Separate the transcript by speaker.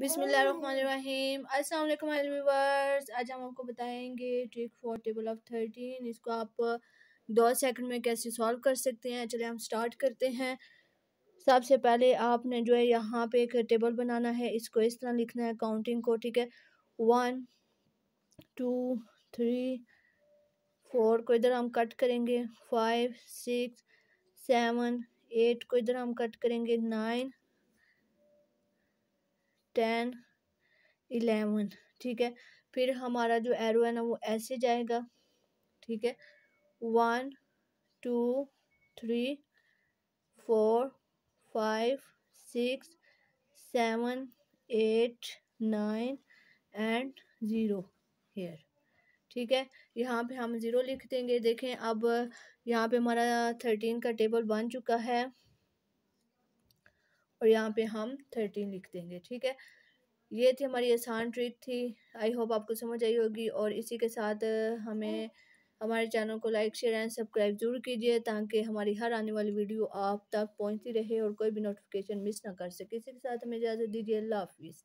Speaker 1: बिसमीम
Speaker 2: अस्सलाम आज हम आपको बताएंगे trick for table of thirteen इसको आप दो सेकंड में कैसे सॉल्व कर सकते हैं चले हम स्टार्ट करते हैं सबसे पहले आपने जो है यहाँ पे एक टेबल बनाना है इसको इस तरह लिखना है काउंटिंग को ठीक है वन टू थ्री फोर को इधर हम कट करेंगे फाइव सिक्स सेवन एट को इधर हम कट करेंगे नाइन टेन इलेवन ठीक है फिर हमारा जो एरो है ना वो ऐसे जाएगा ठीक है one two three four five six seven eight nine and zero here ठीक है यहाँ पे हम ज़ीरो लिख देंगे देखें अब यहाँ पे हमारा थर्टीन का टेबल बन चुका है और यहाँ पे हम थर्टीन लिख देंगे ठीक है ये थी हमारी आसान ट्रिक थी आई होप आपको समझ आई होगी और इसी के साथ हमें हमारे चैनल को लाइक शेयर एंड सब्सक्राइब जरूर कीजिए ताकि हमारी हर आने वाली वीडियो आप तक पहुँचती रहे और कोई भी नोटिफिकेशन मिस ना कर सके इसी के साथ हमें इजाज़त दीजिए अल्लाह हाफिज़